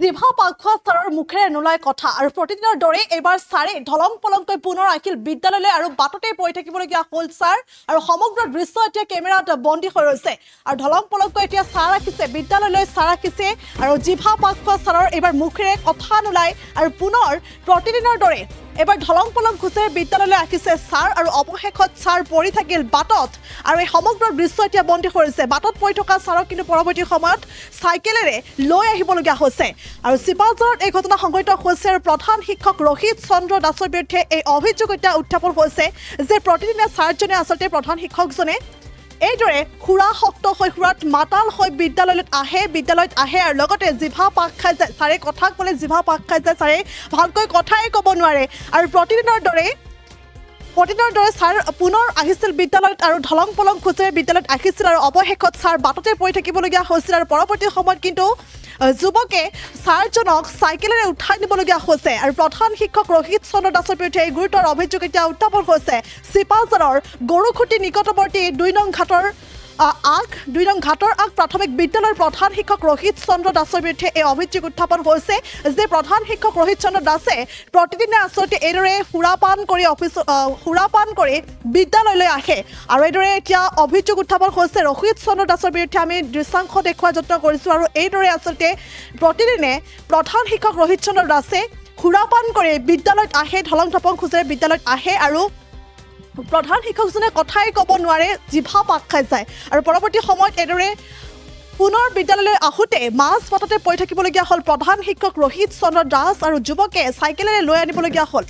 জিভা ছাৰৰ মুখেৰে নোলাই কথা আৰু প্ৰতিদিনৰ দৰে এইবাৰ ছাৰে ধলং পলংকৈ পুনৰ আহিল বিদ্যালয়লৈ আৰু বাটতে পৰি থাকিবলগীয়া হ'ল ছাৰ আৰু সমগ্ৰ দৃশ্য এতিয়া কেমেৰাত বন্দী হৈ ৰৈছে আৰু ধলং পলংকৈ এতিয়া ছাৰ ৰাখিছে বিদ্যালয়লৈ ছাৰ ৰাখিছে আৰু জিভা পাকখোৱা ছাৰৰ এইবাৰ মুখেৰে কথা নোলায় আৰু পুনৰ প্ৰতিদিনৰ দৰে এবাৰ ঢলং পলং খুচে বিদ্যালয়লৈ আহিছে ছাৰ আৰু অৱশেষত ছাৰ পৰি থাকিল বাটত আৰু এই সমগ্ৰ দৃশ্য এতিয়া বন্দী কৰিছে বাটত পৰি থকা ছাৰক কিন্তু পৰৱৰ্তী সময়ত চাইকেলেৰে লৈ আহিবলগীয়া হৈছে আৰু চিপাঝৰত এই ঘটনা সংঘটিত হৈছে আৰু প্ৰধান শিক্ষক ৰোহিত চন্দ্ৰ দাসৰ বিৰুদ্ধে এই অভিযোগ এতিয়া উত্থাপন হৈছে যে প্ৰতিদিনে ছাৰজনে আচলতে প্ৰধান শিক্ষকজনে এইদৰে খুৰা শক্ত হৈ খুৰাত মাতাল হৈ বিদ্যালয়লৈ আহে বিদ্যালয়ত আহে আৰু লগতে জিভা পাক খাই যায় ছাৰে কথা ক'লে জিভা পাক খাই যায় ছাৰে ভালকৈ কথাই ক'ব নোৱাৰে আৰু প্ৰতিদিনৰ দৰে প্ৰতিদিনৰ দৰে ছাৰ পুনৰ আহিছিল বিদ্যালয়ত আৰু ধলং পলং খোজেৰে বিদ্যালয়ত আহিছিল আৰু অৱশেষত ছাৰ বাটতে পৰি থাকিবলগীয়া হৈছিল আৰু পৰৱৰ্তী সময়ত কিন্তু যুৱকে ছাৰজনক চাইকেলেৰে উঠাই নিবলগীয়া হৈছে আৰু প্ৰধান শিক্ষক ৰোহিত চন্দ্ৰ দাসৰ বিৰুদ্ধে এই গুৰুতৰ অভিযোগ এতিয়া উত্থাপন হৈছে চিপালজাৰৰ গৰুখুটি নিকটৱৰ্তী দুই নং ঘাটৰ আগ দুই নং ঘাটৰ আগ প্ৰাথমিক বিদ্যালয়ৰ প্ৰধান শিক্ষক ৰোহিত চন্দ্ৰ দাসৰ বিৰুদ্ধে এই অভিযোগ উত্থাপন হৈছে যে প্ৰধান শিক্ষক ৰোহিত চন্দ্ৰ দাসে প্ৰতিদিনে আচলতে এইদৰে সুৰাপান কৰি অফিচ সুৰাপান কৰি বিদ্যালয়লৈ আহে আৰু এইদৰে এতিয়া অভিযোগ উত্থাপন হৈছে ৰোহিত চন্দ্ৰ দাসৰ বিৰুদ্ধে আমি দৃশ্যাংশ দেখুওৱাৰ যত্ন কৰিছোঁ আৰু এইদৰে আচলতে প্ৰতিদিনে প্ৰধান শিক্ষক ৰোহিত চন্দ্ৰ দাসে সুৰাপান কৰি বিদ্যালয়ত আহে ধলং থপং খোজেৰে বিদ্যালয়ত আহে আৰু প্ৰধান শিক্ষকজনে কথাই ক'ব নোৱাৰে জিভা পাক খাই যায় আৰু পৰৱৰ্তী সময়ত এনেদৰে পুনৰ বিদ্যালয়লৈ আহোঁতে মাজ বাটতে পৰি থাকিবলগীয়া হ'ল প্ৰধান শিক্ষক ৰোহিত চন্দ্ৰ দাস আৰু যুৱকে চাইকেলেৰে লৈ আনিবলগীয়া হ'ল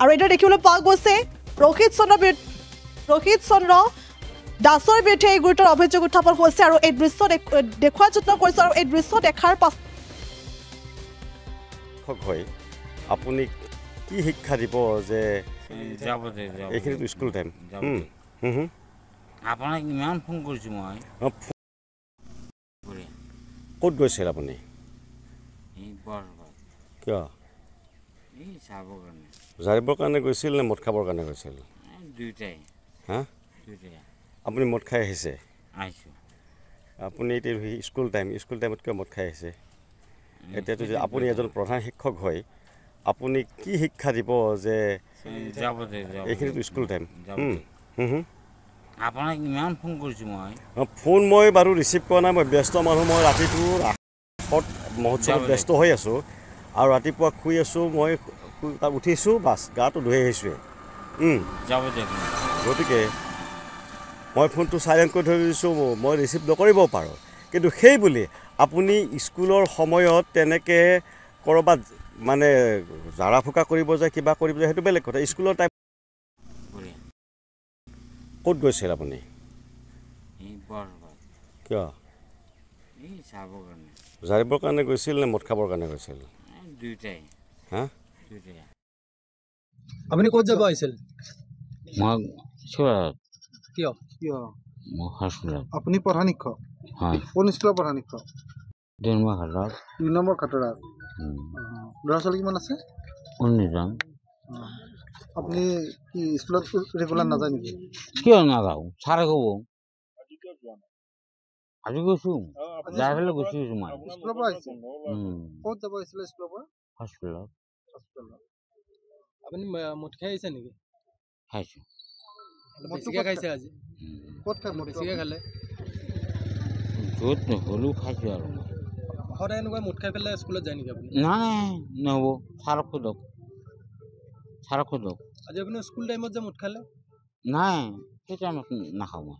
আৰু এইদৰে দেখিবলৈ পোৱা গৈছে ৰোহিত চন্দ্ৰ ৰোহিত চন্দ্ৰ দাসৰ বিৰুদ্ধে এই গুৰুতৰ অভিযোগ উত্থাপন হৈছে আৰু এই দৃশ্য দেখুৱাৰ যত্ন কৰিছে আৰু এই দৃশ্য দেখাৰ পাছত হয় আপুনি কি শিক্ষা দিব যে যাব স্কুল টাইম আপোনাক ইমান ফোন কৰিছোঁ মই ক'ত গৈছিল আপুনি কিয় জাৰিবৰ কাৰণে গৈছিল নে মদ খাবৰ কাৰণে গৈছিল আপুনি মদ খাই আহিছে আপুনি এতিয়া স্কুল টাইম স্কুল টাইমত কিয় মদ খাই আহিছে এতিয়াতো আপুনি এজন প্ৰধান শিক্ষক হয় আপুনি কি শিক্ষা দিব যে এইখিনিতো স্কুল টাইম আপোনাক ইমান ফোন কৰিছোঁ মই ফোন মই বাৰু ৰিচিভ কৰা নাই মই ব্যস্ত মানুহ মই ৰাতিটো ৰাসত মহোৎসৱত ব্যস্ত হৈ আছোঁ আৰু ৰাতিপুৱা শুই আছোঁ মই তাত উঠিছোঁ বাছ গাটো ধুই আহিছোঁৱে যাব গতিকে মই ফোনটো চাইলেণ্ট কৰি থৈছোঁ মই ৰিচিভ নকৰিব পাৰোঁ কিন্তু সেই বুলি আপুনি স্কুলৰ সময়ত তেনেকৈ ক'ৰবাত মানে জাৰা ফুকা কৰিব যে কিবা কৰিব যে সেইটো বেলেগ কথা স্কুলৰ টাইম ক'ত গৈছিল আপুনি কিয় জাৰিবৰ কাৰণে গৈছিল নে মদ খাবৰ কাৰণে গৈছিল আপুনি ক'ত যাব আহিছিল আপুনি প্ৰধান শিক্ষক কোন স্কুলৰ প্ৰধান শিক্ষক দুই নম্বৰ খাটৰা ল'ৰা ছোৱালী কিমান আছে উনিছজন আপুনি কি স্কুলত ৰেগুলাৰ নাযায় নেকি কিয় নাযাওঁ ছাৰে ক'ব আজি গৈছোঁ যাই পেলাই গুচি গৈছোঁ মই স্কুলৰ পৰা আহিছে ক'ত যাব আহিছিলে স্কুলৰ পৰা হস্পিটেলত আপুনি মদ খাই আহিছে নেকি খাইছোঁ খাইছে আজি ক'ত খাই বেছিকৈ খালে য'ত নহলেও খাইছোঁ আৰু ঘৰত এনেকুৱা মুঠ খাই পেলাই স্কুলত যায় নেকি আপুনি নাই নাই নহ'ব ছাৰক সোধক ছাৰক সোধক আজি আপুনি স্কুল টাইমত যে মুঠ খালে নাই সেই টাইমত নাখাওঁ মই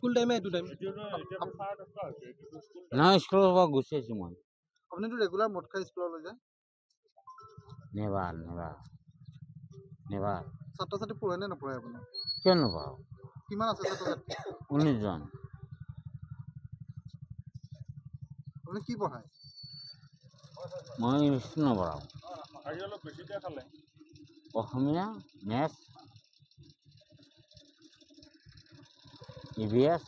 স্কুল টাইমে এইটো টাইম নাই স্কুলৰ পৰা গুচি আছো মই আপুনিতো ৰেগুলাৰ মুঠ খাই স্কুললৈ যায় নেবাৰ নেবাৰ নেবাৰ ছাত্ৰ ছাত্ৰী পঢ়ে নে নপঢ়ে আপুনি কিয় নপঢ়াওঁ কিমান আছে ছাত্ৰ ছাত্ৰী ঊনৈছজন আপুনি কি পঢ়ায় মই বিষ্ণু পঢ়াওঁ Asomiya math E V S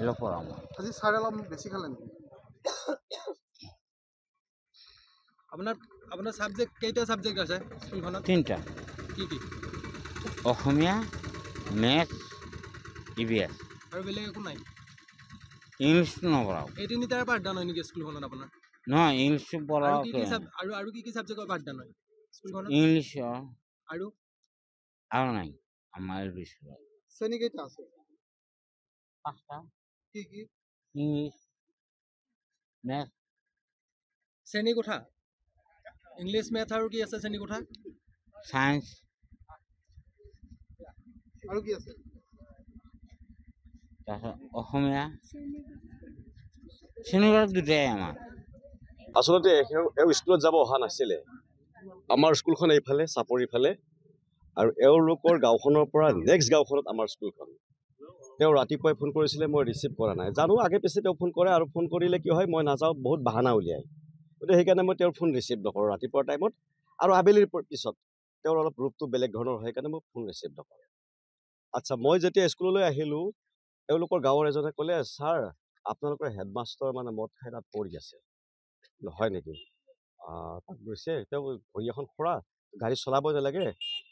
এইবিলাক পঢ়াওঁ আজি ছাৰে অলপ বেছি খালে নেকি আপোনাৰ আপোনাৰ ছাবজেক্ট কেইটা ছাবজেক্ট আছে স্কুলখনত তিনিটা কি কি Asomiya math E V S আৰু বেলেগ একো নাই ইংলিছটো নপঢ়াওঁ এই তিনিটাৰ পাঠদান হয় নেকি স্কুলখনত আপোনাৰ নহয় ইংলিছটো পঢ়াওঁ আৰু আৰু কি কি ছাবজেক্টৰ পাঠদান হয় ইংলিছ আৰু আৰু নাই আমাৰ বিশ্বত শ্ৰেণী কেইটা আছে পাঁচটা কি কি ইংলিছ মেথ শ্ৰেণী কোঠা ইংলিছ মেথ আৰু কি আছে শ্ৰেণী কোঠা চায়েন্স আৰু কি আছে আচলতে এওঁ স্কুলত যাব অহা নাছিলে আমাৰ স্কুলখন এইফালে চাপৰিফালে আৰু এওঁলোকৰ গাঁওখনৰ পৰা নেক্সট গাঁওখনত আমাৰ স্কুলখন তেওঁ ৰাতিপুৱাই ফোন কৰিছিলে মই ৰিচিভ কৰা নাই জানো আগে পিছে তেওঁ ফোন কৰে আৰু ফোন কৰিলে কি হয় মই নাযাওঁ বহুত বাহানা উলিয়াই গতিকে সেইকাৰণে মই তেওঁৰ ফোন ৰিচিভ নকৰোঁ ৰাতিপুৱাৰ টাইমত আৰু আবেলিৰ পিছত তেওঁৰ অলপ ৰূপটো বেলেগ ধৰণৰ হয় সেইকাৰণে মই ফোন ৰিচিভ নকৰোঁ আচ্ছা মই যেতিয়া স্কুললৈ আহিলোঁ এওঁলোকৰ গাঁৱৰ এজনে ক'লে ছাৰ আপোনালোকৰ হেডমাষ্টৰ মানে মদ খাই তাত পৰি আছে হয় নেকি তাত গৈছে তেওঁ ভৰি এখন খোৰা গাড়ী চলাবই নালাগে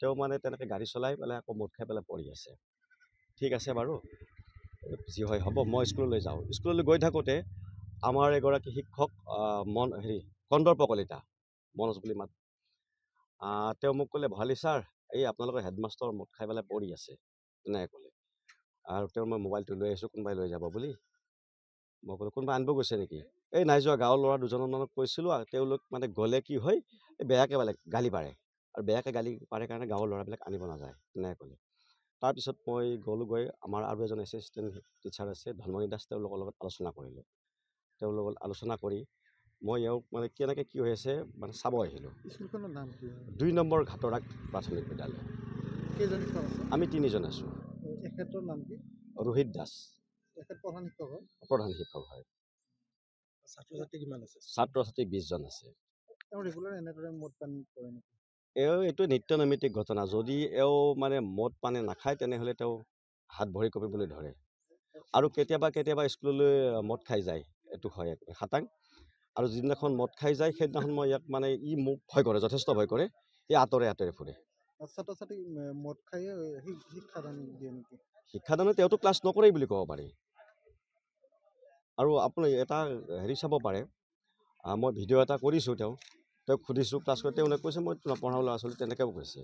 তেওঁ মানে তেনেকৈ গাড়ী চলাই পেলাই আকৌ মদ খাই পেলাই পৰি আছে ঠিক আছে বাৰু যি হয় হ'ব মই স্কুললৈ যাওঁ স্কুললৈ গৈ থাকোঁতে আমাৰ এগৰাকী শিক্ষক মন হেৰি কন্দৰ্প কলিতা মনোজ বুলি মাত তেওঁ মোক ক'লে ভালি ছাৰ এই আপোনালোকৰ হেডমাষ্টৰ মদ খাই পেলাই পৰি আছে তেনেকৈ ক'লে আৰু তেওঁ মই মোবাইলটো লৈ আহিছোঁ কোনোবাই লৈ যাব বুলি মই ক'লোঁ কোনোবাই আনিব গৈছে নেকি এই নাই যোৱা গাঁৱৰ ল'ৰা দুজনৰ মানক কৈছিলোঁ আৰু তেওঁলোক মানে গ'লে কি হয় এই বেয়াকৈ পালে গালি পাৰে আৰু বেয়াকৈ গালি পাৰে কাৰণে গাঁৱৰ ল'ৰাবিলাক আনিব নাযায় তেনেকৈ ক'লে তাৰপিছত মই গ'লোঁ গৈ আমাৰ আৰু এজন এছিষ্টেণ্ট টিচাৰ আছে ধনমণি দাস তেওঁলোকৰ লগত আলোচনা কৰিলোঁ তেওঁলোকৰ লগত আলোচনা কৰি মই এওঁক মানে কেনেকৈ কি হৈ আছে মানে চাব আহিলোঁ দুই নম্বৰ ঘাটৰাগ প্ৰাথমিক বিদ্যালয় আমি তিনিজন আছোঁ ৰোহিত দাস হয় এইটো নিত্য নৈমিত্তিক ঘটনা যদি এওঁ মানে মদ পানী নাখায় তেনেহ'লে তেওঁ হাত ভৰি কঁপিবলৈ ধৰে আৰু কেতিয়াবা কেতিয়াবা স্কুললৈ মদ খাই যায় এইটো হয় খাটাং আৰু যিদিনাখন মদ খাই যায় সেইদিনাখন মই ইয়াক মানে ই মোক ভয় কৰে যথেষ্ট ভয় কৰে ই আঁতৰে আঁতৰে ফুৰে ছাত্ৰ শিক্ষাদানে তেওঁতো ক্লাছ নকৰে বুলি ক'ব পাৰি আৰু আপুনি এটা হেৰি চাব পাৰে মই ভিডিঅ' এটা কৰিছোঁ তেওঁ তেওঁক সুধিছোঁ ক্লাছ কৰি তেওঁ কৈছে মই নপঢ়াও ল'ৰা ছোৱালী তেনেকৈও কৈছে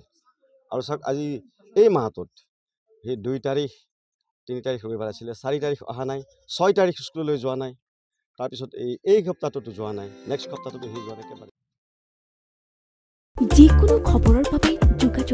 আৰু চাওক আজি এই মাহটোত সেই দুই তাৰিখ তিনি তাৰিখ ৰবিবাৰ আছিলে চাৰি তাৰিখ অহা নাই ছয় তাৰিখ স্কুললৈ যোৱা নাই তাৰপিছত এই এই সপ্তাহটোতো যোৱা নাই নেক্সট সপ্তাহটোতো সি যোৱা নাই একেবাৰে যিকোনো খবৰৰ বাবে चुका चुका